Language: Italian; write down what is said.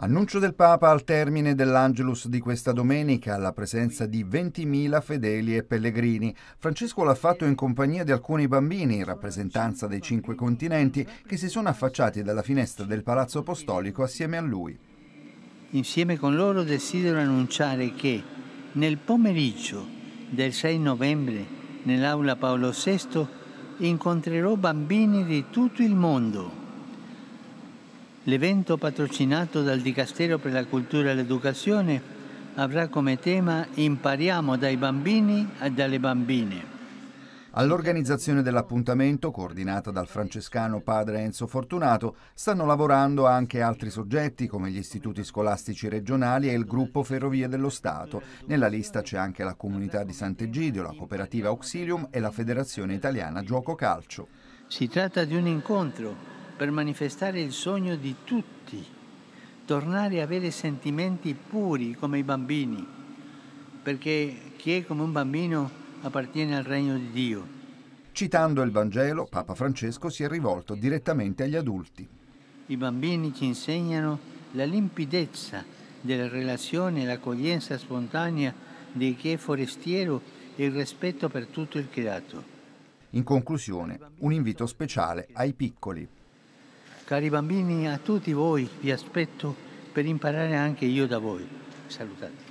Annuncio del Papa al termine dell'Angelus di questa domenica alla presenza di 20.000 fedeli e pellegrini. Francesco l'ha fatto in compagnia di alcuni bambini in rappresentanza dei cinque continenti che si sono affacciati dalla finestra del Palazzo Apostolico assieme a lui. Insieme con loro desidero annunciare che nel pomeriggio del 6 novembre nell'aula Paolo VI incontrerò bambini di tutto il mondo L'evento patrocinato dal Dicastero per la Cultura e l'Educazione avrà come tema Impariamo dai bambini e dalle bambine. All'organizzazione dell'appuntamento, coordinata dal francescano padre Enzo Fortunato, stanno lavorando anche altri soggetti come gli istituti scolastici regionali e il gruppo Ferrovie dello Stato. Nella lista c'è anche la comunità di Sant'Egidio, la cooperativa Auxilium e la Federazione Italiana Gioco Calcio. Si tratta di un incontro per manifestare il sogno di tutti, tornare a avere sentimenti puri come i bambini, perché chi è come un bambino appartiene al regno di Dio. Citando il Vangelo, Papa Francesco si è rivolto direttamente agli adulti. I bambini ci insegnano la limpidezza della relazione, l'accoglienza spontanea di chi è forestiero e il rispetto per tutto il creato. In conclusione, un invito speciale ai piccoli Cari bambini, a tutti voi vi aspetto per imparare anche io da voi. Salutate.